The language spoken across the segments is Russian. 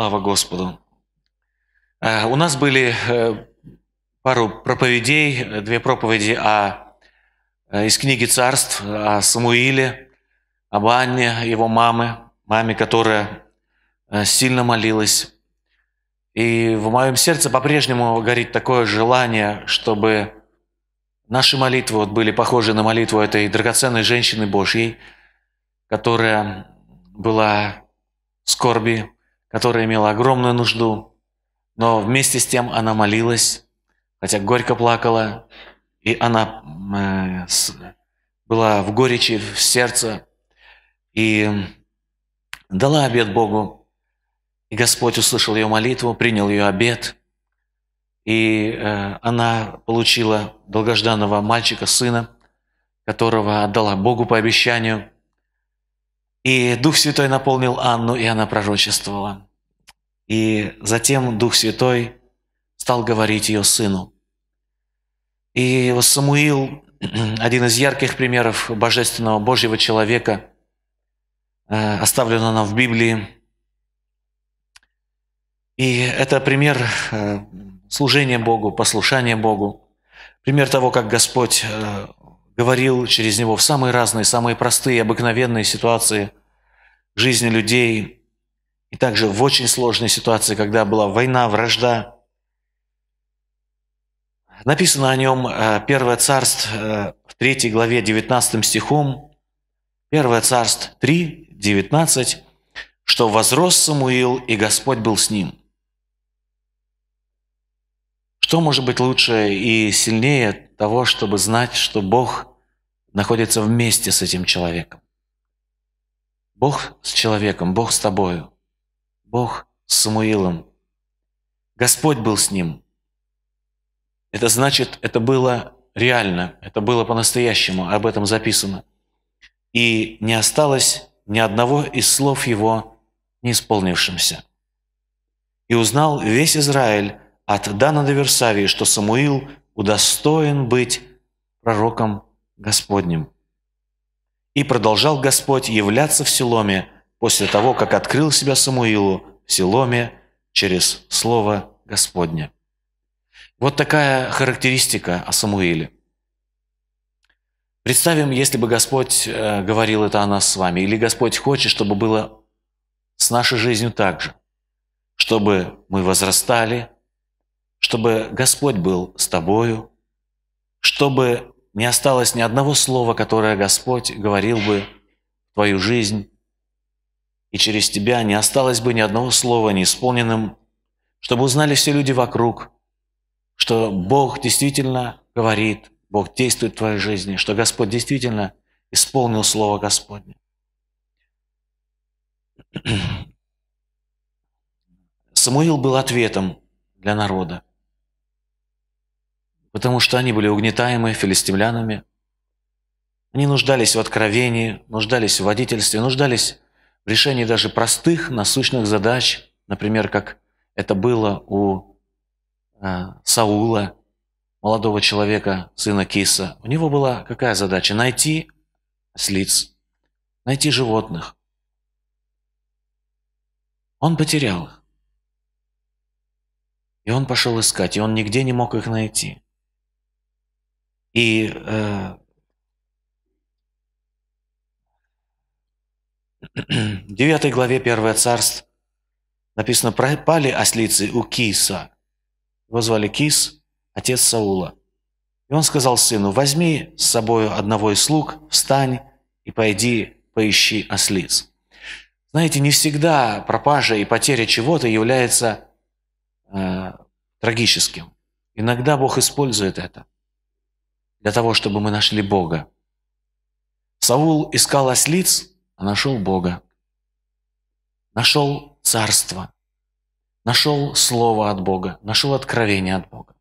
Слава Господу. Э, у нас были э, пару проповедей, две проповеди о, э, из книги «Царств», о Самуиле, об Анне, его мамы, маме, которая сильно молилась. И в моем сердце по-прежнему горит такое желание, чтобы наши молитвы вот были похожи на молитву этой драгоценной женщины Божьей, которая была в скорби, которая имела огромную нужду, но вместе с тем она молилась, хотя горько плакала, и она э, была в горечи в сердце, и дала обед Богу. И Господь услышал ее молитву, принял ее обед, и э, она получила долгожданного мальчика, сына, которого отдала Богу по обещанию – и Дух Святой наполнил Анну, и она пророчествовала. И затем Дух Святой стал говорить ее сыну. И Самуил, один из ярких примеров божественного Божьего человека, э, оставлена нам в Библии. И это пример э, служения Богу, послушания Богу, пример того, как Господь э, говорил через него в самые разные, самые простые, обыкновенные ситуации жизни людей, и также в очень сложной ситуации, когда была война, вражда. Написано о нем э, Первое царств э, в 3 главе 19 стихом, Первое царств 3, 19, что возрос Самуил, и Господь был с ним. Что может быть лучше и сильнее того, чтобы знать, что Бог находится вместе с этим человеком. Бог с человеком, Бог с тобою, Бог с Самуилом. Господь был с ним. Это значит, это было реально, это было по-настоящему, об этом записано. И не осталось ни одного из слов его не исполнившимся. И узнал весь Израиль от Дана до Версавии, что Самуил удостоен быть пророком Господним. И продолжал Господь являться в Силоме после того, как открыл себя Самуилу в Силоме через Слово Господне. Вот такая характеристика о Самуиле. Представим, если бы Господь э, говорил это о нас с вами, или Господь хочет, чтобы было с нашей жизнью так же, чтобы мы возрастали, чтобы Господь был с тобою, чтобы не осталось ни одного слова, которое Господь говорил бы в твою жизнь, и через тебя не осталось бы ни одного слова неисполненным, чтобы узнали все люди вокруг, что Бог действительно говорит, Бог действует в твоей жизни, что Господь действительно исполнил Слово Господне. Самуил был ответом для народа потому что они были угнетаемы филистимлянами. Они нуждались в откровении, нуждались в водительстве, нуждались в решении даже простых насущных задач, например, как это было у э, Саула, молодого человека, сына Киса. У него была какая задача? Найти слиц, найти животных. Он потерял их. И он пошел искать, и он нигде не мог их найти. И э, в 9 главе 1 Царств написано, пропали ослицы у Киса. Его звали Кис, отец Саула. И он сказал сыну, возьми с собой одного из слуг, встань и пойди поищи ослиц. Знаете, не всегда пропажа и потеря чего-то является э, трагическим. Иногда Бог использует это – для того, чтобы мы нашли Бога. Саул искал ослиц, а нашел Бога. Нашел царство. Нашел слово от Бога. Нашел откровение от Бога.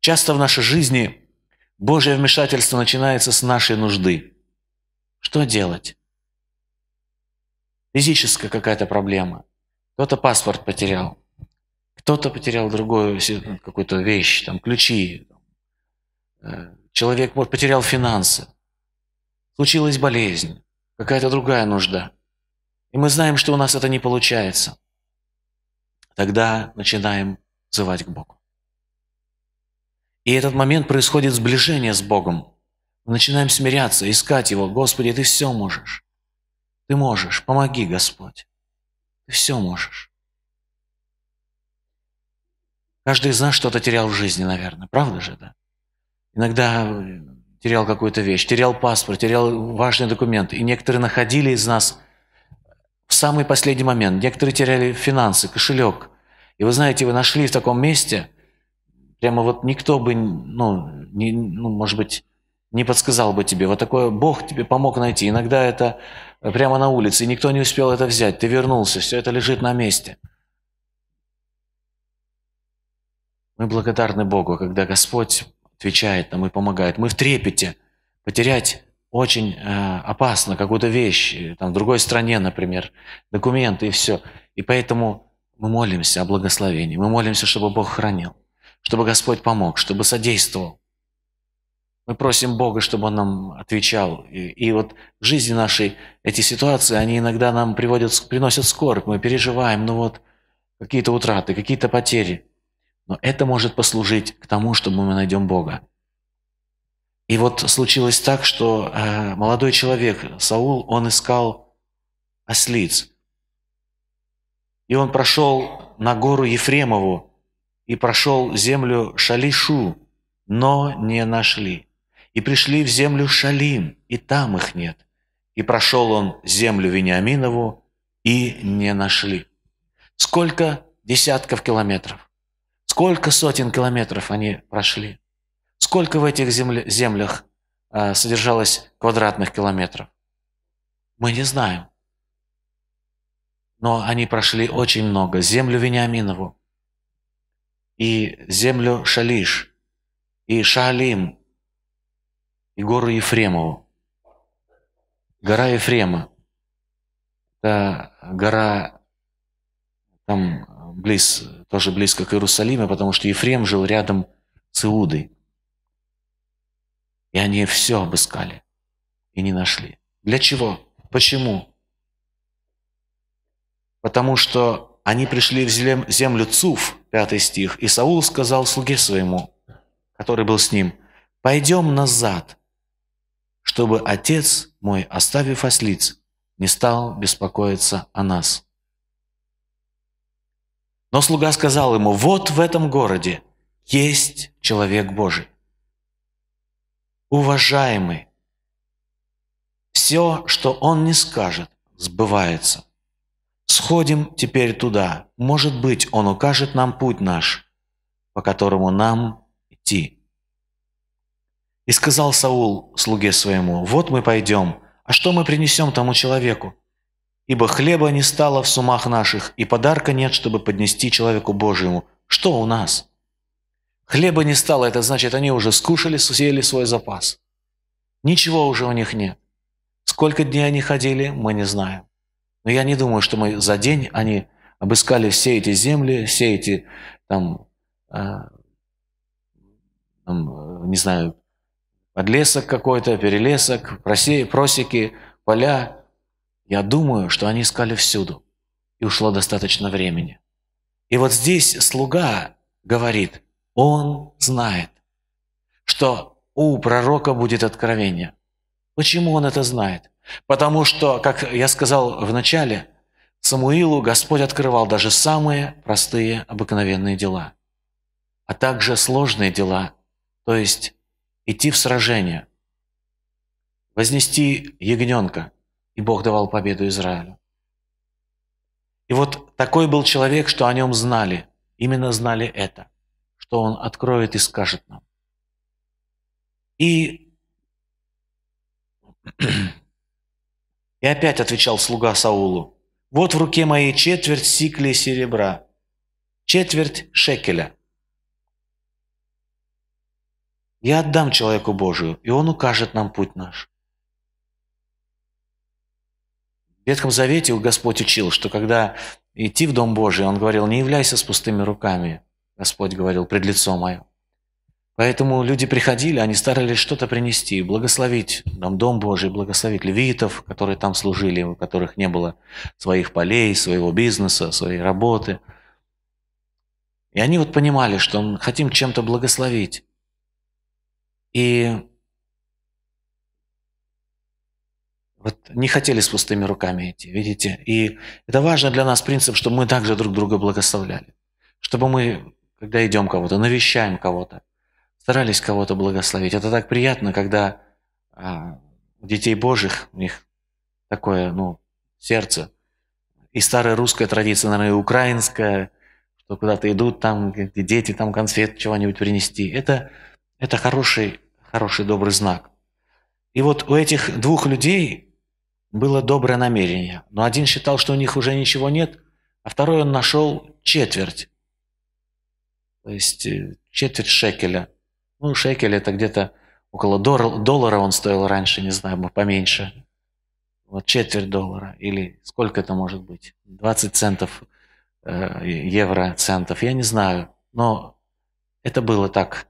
Часто в нашей жизни Божье вмешательство начинается с нашей нужды. Что делать? Физическая какая-то проблема. Кто-то паспорт потерял. Кто-то потерял другую какую-то вещь, там, ключи, э, Человек вот потерял финансы, случилась болезнь, какая-то другая нужда. И мы знаем, что у нас это не получается. Тогда начинаем взывать к Богу. И этот момент происходит сближение с Богом. Мы начинаем смиряться, искать Его. Господи, Ты все можешь. Ты можешь. Помоги, Господь. Ты все можешь. Каждый из нас что-то терял в жизни, наверное. Правда же, да? иногда э, терял какую-то вещь, терял паспорт, терял важные документы, И некоторые находили из нас в самый последний момент. Некоторые теряли финансы, кошелек. И вы знаете, вы нашли в таком месте, прямо вот никто бы, ну, не, ну может быть, не подсказал бы тебе. Вот такое Бог тебе помог найти. Иногда это прямо на улице, и никто не успел это взять. Ты вернулся, все это лежит на месте. Мы благодарны Богу, когда Господь отвечает нам и помогает. Мы в трепете. Потерять очень э, опасно какую-то вещь, э, там, в другой стране, например, документы и все. И поэтому мы молимся о благословении, мы молимся, чтобы Бог хранил, чтобы Господь помог, чтобы содействовал. Мы просим Бога, чтобы Он нам отвечал. И, и вот в жизни нашей эти ситуации, они иногда нам приводят, приносят скорбь, мы переживаем, ну вот, какие-то утраты, какие-то потери – но это может послужить к тому, чтобы мы найдем Бога. И вот случилось так, что э, молодой человек, Саул, он искал ослиц. И он прошел на гору Ефремову и прошел землю Шалишу, но не нашли. И пришли в землю Шалим, и там их нет. И прошел он землю Вениаминову, и не нашли. Сколько десятков километров? Сколько сотен километров они прошли? Сколько в этих землях а, содержалось квадратных километров? Мы не знаем. Но они прошли очень много. Землю Вениаминову, и землю Шалиш, и Шалим и гору Ефремову. Гора Ефрема – это гора там близ тоже близко к Иерусалиму, потому что Ефрем жил рядом с Иудой. И они все обыскали и не нашли. Для чего? Почему? Потому что они пришли в землю Цуф, 5 стих, и Саул сказал слуге своему, который был с ним, «Пойдем назад, чтобы отец мой, оставив ослиц, не стал беспокоиться о нас». Но слуга сказал ему, вот в этом городе есть человек Божий. Уважаемый, все, что он не скажет, сбывается. Сходим теперь туда. Может быть, он укажет нам путь наш, по которому нам идти. И сказал Саул слуге своему, вот мы пойдем, а что мы принесем тому человеку? Ибо хлеба не стало в сумах наших, и подарка нет, чтобы поднести человеку Божьему. Что у нас? Хлеба не стало, это значит, они уже скушали, съели свой запас. Ничего уже у них нет. Сколько дней они ходили, мы не знаем. Но я не думаю, что мы за день они обыскали все эти земли, все эти там, э, там э, не знаю, подлесок какой-то, перелесок, просеки, просеки, поля, я думаю, что они искали всюду, и ушло достаточно времени. И вот здесь слуга говорит, он знает, что у пророка будет откровение. Почему он это знает? Потому что, как я сказал в начале, Самуилу Господь открывал даже самые простые обыкновенные дела, а также сложные дела, то есть идти в сражение, вознести ягненка – и Бог давал победу Израилю. И вот такой был человек, что о нем знали, именно знали это, что он откроет и скажет нам. И, и опять отвечал слуга Саулу, вот в руке моей четверть сикли серебра, четверть шекеля. Я отдам человеку Божию, и он укажет нам путь наш. В Ветхом Завете Господь учил, что когда идти в Дом Божий, Он говорил, не являйся с пустыми руками, Господь говорил, пред лицо мое. Поэтому люди приходили, они старались что-то принести, благословить нам Дом Божий, благословить левитов, которые там служили, у которых не было своих полей, своего бизнеса, своей работы. И они вот понимали, что мы хотим чем-то благословить. И Вот не хотели с пустыми руками идти, видите? И это важно для нас принцип, чтобы мы также друг друга благословляли. Чтобы мы, когда идем кого-то, навещаем кого-то, старались кого-то благословить. Это так приятно, когда а, детей Божьих, у них такое, ну, сердце. И старая русская традиция, наверное, и украинская, что куда-то идут, там где дети, там конфет, чего-нибудь принести. Это, это хороший, хороший, добрый знак. И вот у этих двух людей было доброе намерение, но один считал, что у них уже ничего нет, а второй он нашел четверть, то есть э, четверть шекеля. Ну, шекель это где-то около доллара он стоил раньше, не знаю, поменьше. Вот четверть доллара или сколько это может быть? 20 центов, э, евро центов, я не знаю. Но это было так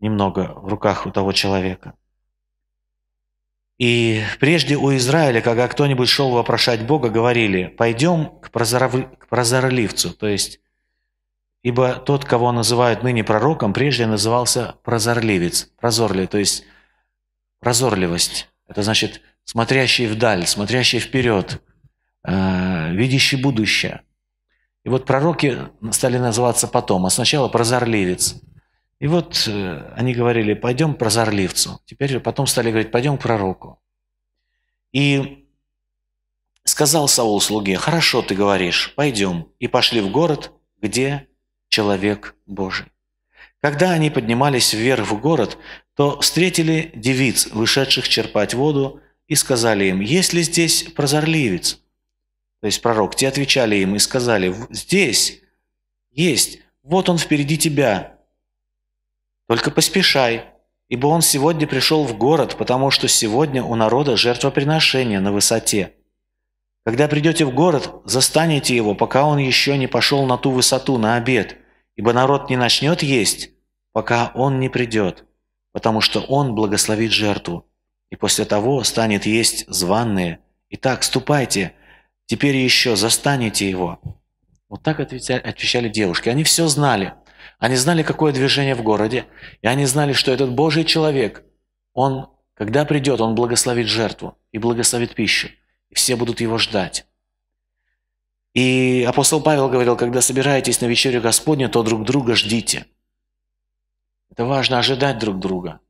немного в руках у того человека. И прежде у Израиля, когда кто-нибудь шел вопрошать Бога, говорили, пойдем к, прозоров... к прозорливцу, то есть, ибо тот, кого называют ныне пророком, прежде назывался прозорливец, прозорли, то есть прозорливость. Это значит смотрящий вдаль, смотрящий вперед, э, видящий будущее. И вот пророки стали называться потом, а сначала прозорливец – и вот э, они говорили, пойдем к прозорливцу. Теперь потом стали говорить, пойдем к пророку. И сказал Саул слуге, хорошо ты говоришь, пойдем. И пошли в город, где человек Божий. Когда они поднимались вверх в город, то встретили девиц, вышедших черпать воду, и сказали им, есть ли здесь прозорливец? То есть пророк, те отвечали им и сказали, здесь есть, вот он впереди тебя, только поспешай, ибо он сегодня пришел в город, потому что сегодня у народа жертвоприношение на высоте. Когда придете в город, застанете его, пока он еще не пошел на ту высоту, на обед, ибо народ не начнет есть, пока он не придет, потому что он благословит жертву, и после того станет есть званные. Итак, ступайте, теперь еще застанете его». Вот так отвечали девушки. Они все знали – они знали, какое движение в городе, и они знали, что этот Божий человек, он, когда придет, он благословит жертву и благословит пищу, и все будут его ждать. И апостол Павел говорил, когда собираетесь на вечерю Господню, то друг друга ждите. Это важно ожидать друг друга.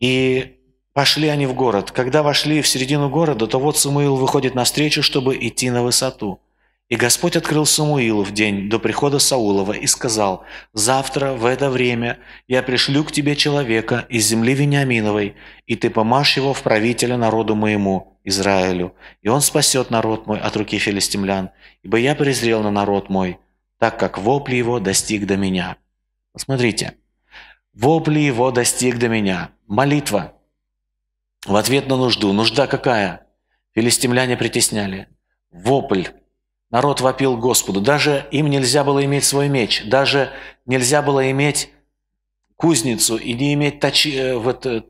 И пошли они в город. Когда вошли в середину города, то вот Самуил выходит навстречу, чтобы идти на высоту – и Господь открыл Самуилу в день до прихода Саулова и сказал, «Завтра в это время я пришлю к тебе человека из земли Вениаминовой, и ты помашь его в правителя народу моему, Израилю, и он спасет народ мой от руки филистимлян, ибо я презрел на народ мой, так как вопли его достиг до меня». Посмотрите, «вопли его достиг до меня». Молитва в ответ на нужду. Нужда какая? Филистимляне притесняли. Вопль Народ вопил Господу. Даже им нельзя было иметь свой меч, даже нельзя было иметь кузницу и не иметь точи, э, вот, э,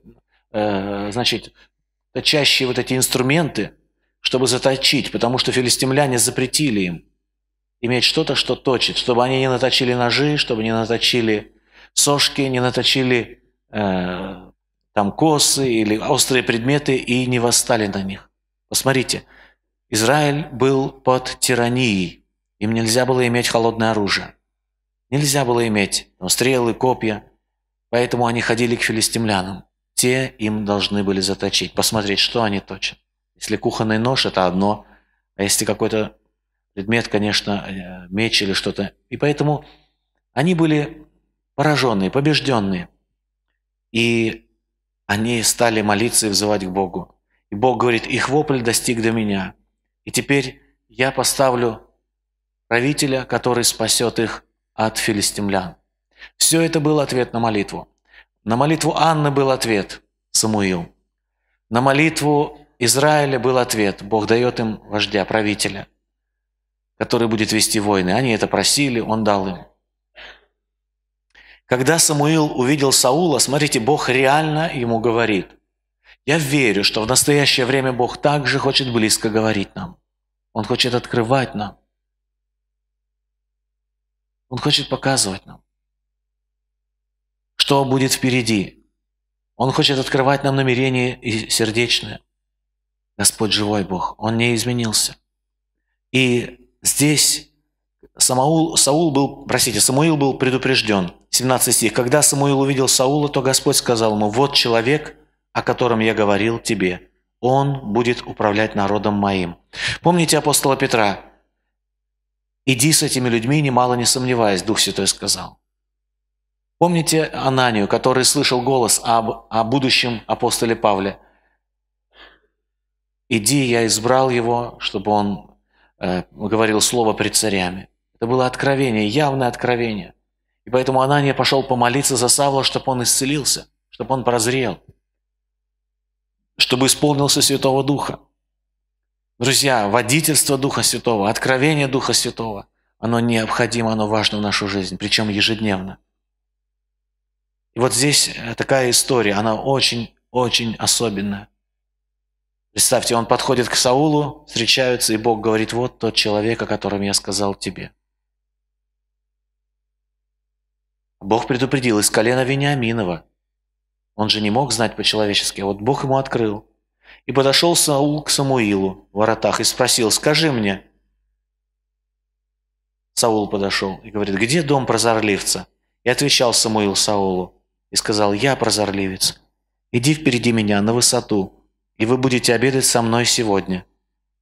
э, значит, точащие вот эти инструменты, чтобы заточить, потому что филистимляне запретили им иметь что-то, что точит, чтобы они не наточили ножи, чтобы не наточили сошки, не наточили э, там косы или острые предметы и не восстали на них. Посмотрите, Израиль был под тиранией, им нельзя было иметь холодное оружие. Нельзя было иметь там, стрелы, копья, поэтому они ходили к филистимлянам. Те им должны были заточить, посмотреть, что они точат. Если кухонный нож – это одно, а если какой-то предмет, конечно, э, меч или что-то. И поэтому они были пораженные, побежденные. И они стали молиться и взывать к Богу. И Бог говорит, их вопль достиг до меня. И теперь я поставлю правителя, который спасет их от филистимлян. Все это был ответ на молитву. На молитву Анны был ответ – Самуил. На молитву Израиля был ответ – Бог дает им вождя, правителя, который будет вести войны. Они это просили, он дал им. Когда Самуил увидел Саула, смотрите, Бог реально ему говорит. Я верю, что в настоящее время Бог также хочет близко говорить нам. Он хочет открывать нам. Он хочет показывать нам, что будет впереди. Он хочет открывать нам намерение и сердечное. Господь живой Бог, Он не изменился. И здесь Самаул, Саул был, простите, Самуил был предупрежден. 17 стих. «Когда Самуил увидел Саула, то Господь сказал ему, «Вот человек, о котором я говорил тебе. Он будет управлять народом моим. Помните апостола Петра? «Иди с этими людьми, немало не сомневаясь», Дух Святой сказал. Помните Ананию, который слышал голос об, о будущем апостоле Павле? «Иди, я избрал его, чтобы он э, говорил слово пред царями». Это было откровение, явное откровение. И поэтому Анания пошел помолиться за Савла, чтобы он исцелился, чтобы он прозрел чтобы исполнился Святого Духа. Друзья, водительство Духа Святого, откровение Духа Святого, оно необходимо, оно важно в нашу жизнь, причем ежедневно. И вот здесь э, такая история, она очень-очень особенная. Представьте, он подходит к Саулу, встречаются, и Бог говорит, вот тот человек, о котором я сказал тебе. Бог предупредил, из колена Вениаминова – он же не мог знать по-человечески, а вот Бог ему открыл. И подошел Саул к Самуилу в воротах и спросил, скажи мне. Саул подошел и говорит, где дом прозорливца? И отвечал Самуил Саулу и сказал, я прозорливец. Иди впереди меня на высоту, и вы будете обедать со мной сегодня.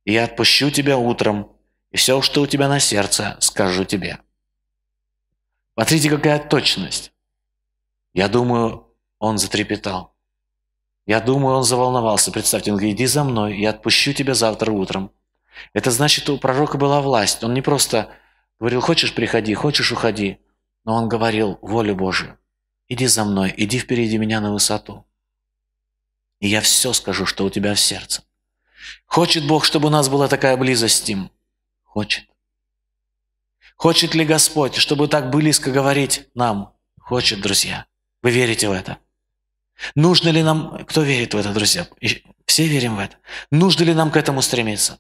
И я отпущу тебя утром, и все, что у тебя на сердце, скажу тебе. Смотрите, какая точность. Я думаю, он затрепетал. Я думаю, он заволновался. Представьте, он говорит, иди за мной, я отпущу тебя завтра утром. Это значит, у пророка была власть. Он не просто говорил, хочешь, приходи, хочешь, уходи. Но он говорил, волю Божию, иди за мной, иди впереди меня на высоту. И я все скажу, что у тебя в сердце. Хочет Бог, чтобы у нас была такая близость с Ним? Хочет. Хочет ли Господь, чтобы так близко говорить нам? Хочет, друзья. Вы верите в это? Нужно ли нам, кто верит в это, друзья? Все верим в это. Нужно ли нам к этому стремиться?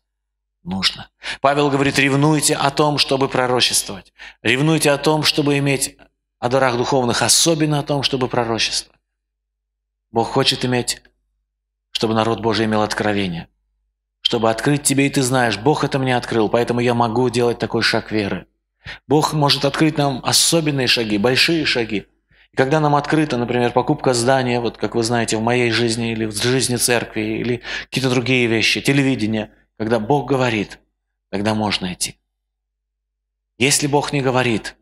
Нужно. Павел говорит, ревнуйте о том, чтобы пророчествовать. Ревнуйте о том, чтобы иметь о дарах духовных, особенно о том, чтобы пророчествовать. Бог хочет иметь, чтобы народ Божий имел откровение. Чтобы открыть тебе, и ты знаешь, Бог это мне открыл, поэтому я могу делать такой шаг веры. Бог может открыть нам особенные шаги, большие шаги – и когда нам открыта, например, покупка здания, вот как вы знаете, в моей жизни или в жизни церкви, или какие-то другие вещи, телевидение, когда Бог говорит, тогда можно идти. Если Бог не говорит,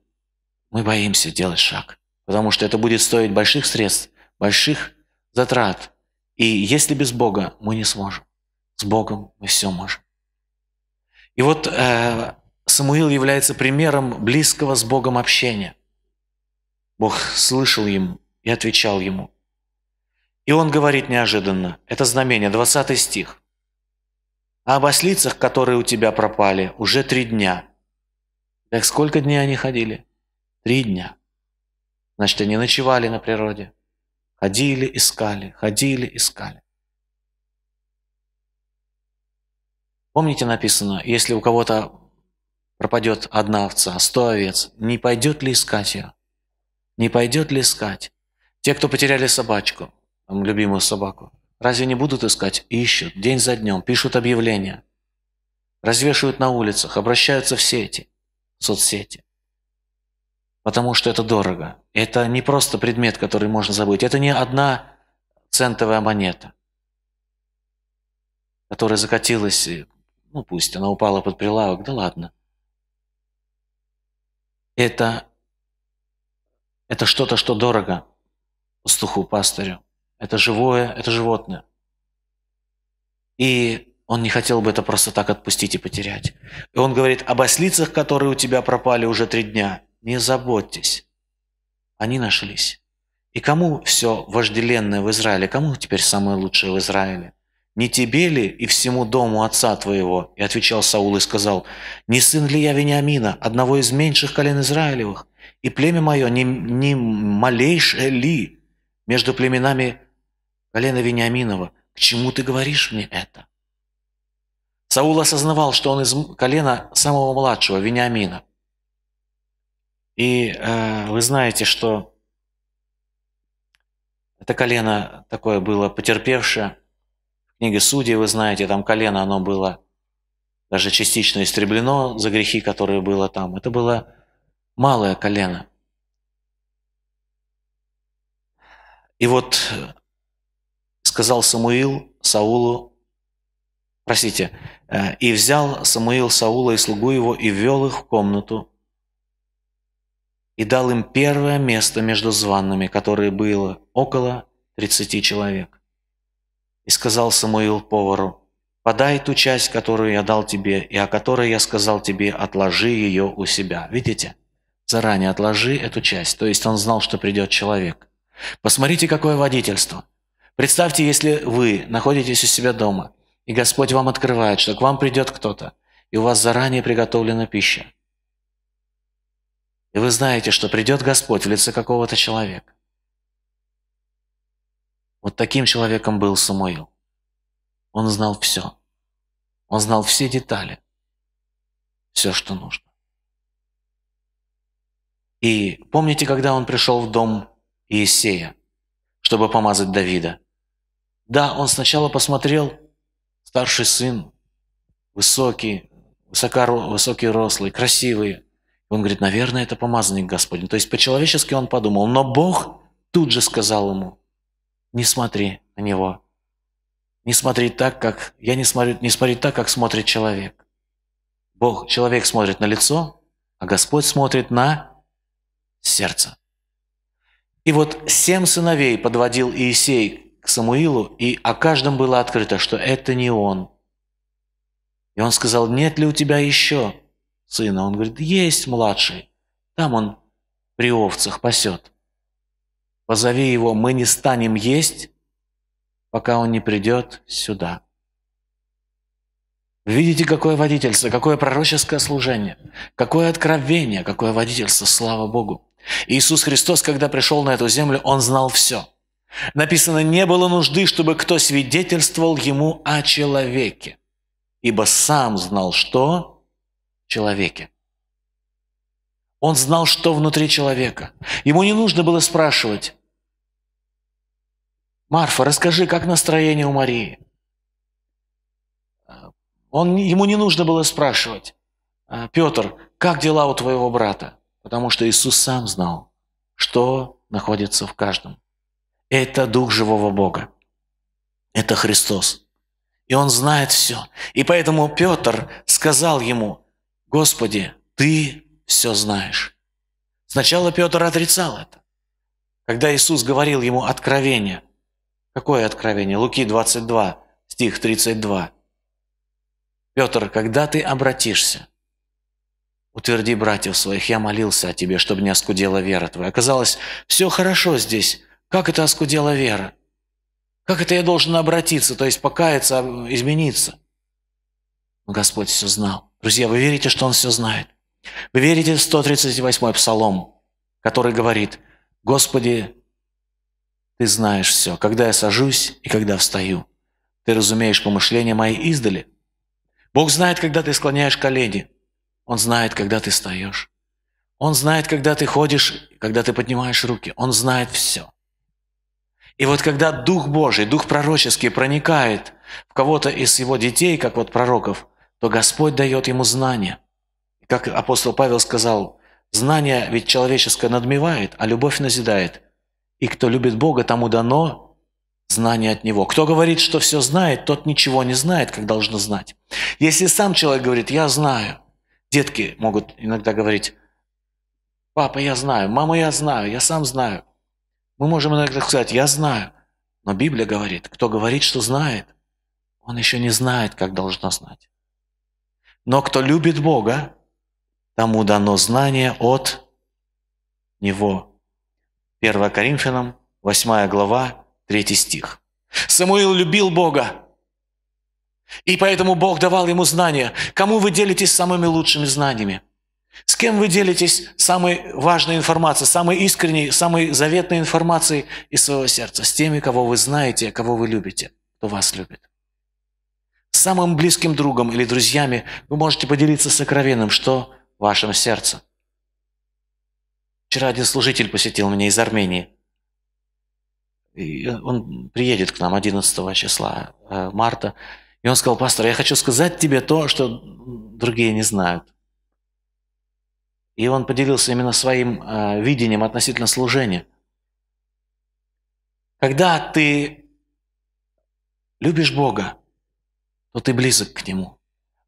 мы боимся делать шаг, потому что это будет стоить больших средств, больших затрат. И если без Бога мы не сможем, с Богом мы все можем. И вот э, Самуил является примером близкого с Богом общения – Бог слышал ему и отвечал ему. И он говорит неожиданно, это знамение, 20 стих. А об ослицах, которые у тебя пропали, уже три дня. Так сколько дней они ходили? Три дня. Значит, они ночевали на природе. Ходили, искали, ходили, искали. Помните, написано, если у кого-то пропадет одна овца, сто овец, не пойдет ли искать ее? Не пойдет ли искать? Те, кто потеряли собачку, любимую собаку, разве не будут искать? Ищут, день за днем, пишут объявления. Развешивают на улицах, обращаются в сети, в соцсети. Потому что это дорого. Это не просто предмет, который можно забыть. Это не одна центовая монета, которая закатилась, ну пусть она упала под прилавок, да ладно. Это это что-то, что дорого пастуху, пастырю. Это живое, это животное. И он не хотел бы это просто так отпустить и потерять. И он говорит, об ослицах, которые у тебя пропали уже три дня, не заботьтесь. Они нашлись. И кому все вожделенное в Израиле? Кому теперь самое лучшее в Израиле? Не тебе ли и всему дому отца твоего? И отвечал Саул и сказал, не сын ли я Вениамина, одного из меньших колен Израилевых? и племя мое не, не малейшее ли между племенами колена Вениаминова? К чему ты говоришь мне это?» Саул осознавал, что он из колена самого младшего, Вениамина. И э, вы знаете, что это колено такое было потерпевшее. В книге Судей, вы знаете, там колено, оно было даже частично истреблено за грехи, которые было там. Это было малое колено. И вот э, сказал Самуил Саулу, простите, э, и взял Самуил Саула и слугу его и ввел их в комнату и дал им первое место между званными, которые было около тридцати человек. И сказал Самуил повару, «Подай ту часть, которую я дал тебе, и о которой я сказал тебе, отложи ее у себя». Видите? Заранее отложи эту часть, то есть он знал, что придет человек. Посмотрите, какое водительство. Представьте, если вы находитесь у себя дома, и Господь вам открывает, что к вам придет кто-то, и у вас заранее приготовлена пища. И вы знаете, что придет Господь в лице какого-то человека. Вот таким человеком был Самуил. Он знал все. Он знал все детали. Все, что нужно. И помните, когда он пришел в дом Иисея, чтобы помазать Давида? Да, он сначала посмотрел, старший сын, высокий, высоко, высокий рослый, красивый. Он говорит, наверное, это помазанник Господень. То есть по-человечески он подумал, но Бог тут же сказал ему, не смотри на него, не смотри так, как я не смотрю, не смотри так, как смотрит человек. Бог, человек смотрит на лицо, а Господь смотрит на сердца. И вот семь сыновей подводил Иисей к Самуилу, и о каждом было открыто, что это не он. И он сказал, нет ли у тебя еще сына? Он говорит, есть младший, там он при овцах пасет. Позови его, мы не станем есть, пока он не придет сюда. Видите, какое водительство, какое пророческое служение, какое откровение, какое водительство, слава Богу. Иисус Христос, когда пришел на эту землю, Он знал все. Написано, не было нужды, чтобы кто свидетельствовал Ему о человеке, ибо сам знал, что человеке. Он знал, что внутри человека. Ему не нужно было спрашивать, «Марфа, расскажи, как настроение у Марии?» Он, ему не нужно было спрашивать, «Петр, как дела у твоего брата?» Потому что Иисус сам знал, что находится в каждом. Это Дух живого Бога. Это Христос. И Он знает все. И поэтому Петр сказал ему, «Господи, Ты все знаешь». Сначала Петр отрицал это. Когда Иисус говорил ему откровение, какое откровение? Луки 22, стих 32. Петр, когда ты обратишься, Утверди братьев своих, я молился о тебе, чтобы не оскудела вера твоя. Оказалось, все хорошо здесь. Как это оскудела вера? Как это я должен обратиться, то есть покаяться, а, измениться? Господь все знал. Друзья, вы верите, что Он все знает? Вы верите в 138-й псалом, который говорит, «Господи, Ты знаешь все, когда я сажусь и когда встаю. Ты разумеешь помышления мои издали. Бог знает, когда ты склоняешь колени. Он знает, когда ты встаешь. Он знает, когда ты ходишь, когда ты поднимаешь руки. Он знает все. И вот когда Дух Божий, Дух пророческий проникает в кого-то из его детей, как вот пророков, то Господь дает ему знания. Как апостол Павел сказал, знание ведь человеческое надмевает, а любовь назидает. И кто любит Бога, тому дано знание от Него. Кто говорит, что все знает, тот ничего не знает, как должно знать. Если сам человек говорит, я знаю – Детки могут иногда говорить, папа, я знаю, мама, я знаю, я сам знаю. Мы можем иногда сказать, я знаю. Но Библия говорит, кто говорит, что знает, он еще не знает, как должно знать. Но кто любит Бога, тому дано знание от Него. 1 Коринфянам, 8 глава, 3 стих. Самуил любил Бога, и поэтому Бог давал ему знания. Кому вы делитесь самыми лучшими знаниями? С кем вы делитесь самой важной информацией, самой искренней, самой заветной информацией из своего сердца? С теми, кого вы знаете, кого вы любите, кто вас любит. С самым близким другом или друзьями вы можете поделиться сокровенным, что в вашем сердце. Вчера один служитель посетил меня из Армении. И он приедет к нам 11 числа э, марта. И он сказал, пастор, я хочу сказать тебе то, что другие не знают. И он поделился именно своим э, видением относительно служения. Когда ты любишь Бога, то ты близок к Нему.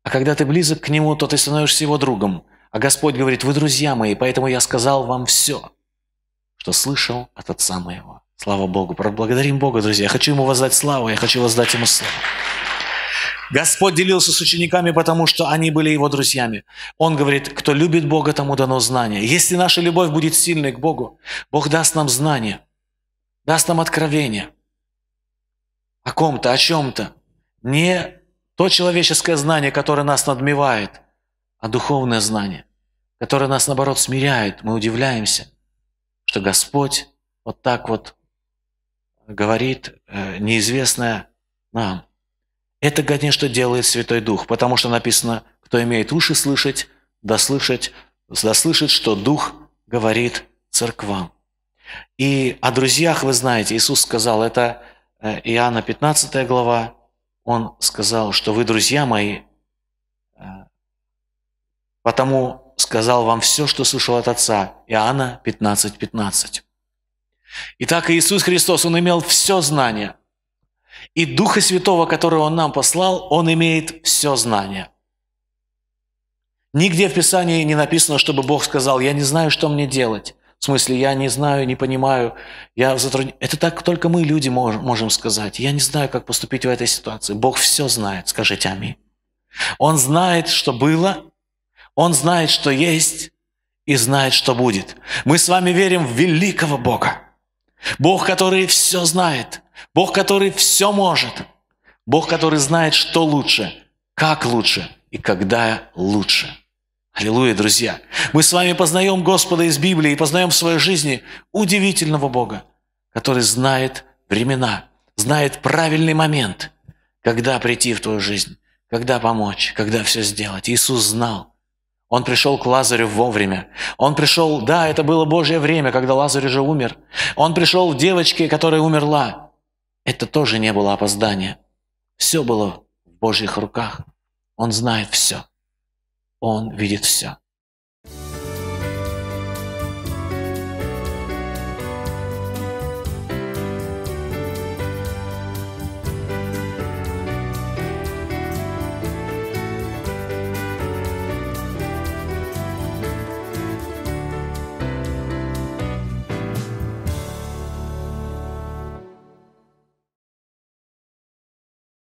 А когда ты близок к Нему, то ты становишься Его другом. А Господь говорит, вы друзья мои, поэтому я сказал вам все, что слышал от Отца моего. Слава Богу. Благодарим Бога, друзья. Я хочу Ему воздать славу, я хочу воздать Ему славу. Господь делился с учениками, потому что они были его друзьями. Он говорит, кто любит Бога, тому дано знание. Если наша любовь будет сильной к Богу, Бог даст нам знание, даст нам откровение о ком-то, о чем-то. Не то человеческое знание, которое нас надмевает, а духовное знание, которое нас, наоборот, смиряет. Мы удивляемся, что Господь вот так вот говорит э, неизвестное нам. Это, конечно, делает Святой Дух, потому что написано, кто имеет уши слышать, дослышать, дослышит, что Дух говорит церквам. И о друзьях вы знаете, Иисус сказал, это э, Иоанна 15 глава, Он сказал, что вы друзья мои, э, потому сказал вам все, что слышал от Отца. Иоанна 15, 15. Итак, Иисус Христос, Он имел все знания. И Духа Святого, которого Он нам послал, Он имеет все знание. Нигде в Писании не написано, чтобы Бог сказал, я не знаю, что мне делать. В смысле, я не знаю, не понимаю, я затруд... Это так только мы, люди, можем, можем сказать. Я не знаю, как поступить в этой ситуации. Бог все знает, скажите аминь. Он знает, что было, Он знает, что есть, и знает, что будет. Мы с вами верим в великого Бога. Бог, который все знает. Бог, который все может. Бог, который знает, что лучше, как лучше и когда лучше. Аллилуйя, друзья. Мы с вами познаем Господа из Библии и познаем в своей жизни удивительного Бога, который знает времена, знает правильный момент, когда прийти в твою жизнь, когда помочь, когда все сделать. Иисус знал. Он пришел к Лазарю вовремя. Он пришел, да, это было Божье время, когда Лазарь уже умер. Он пришел к девочке, которая умерла. Это тоже не было опоздания. Все было в Божьих руках. Он знает все. Он видит все.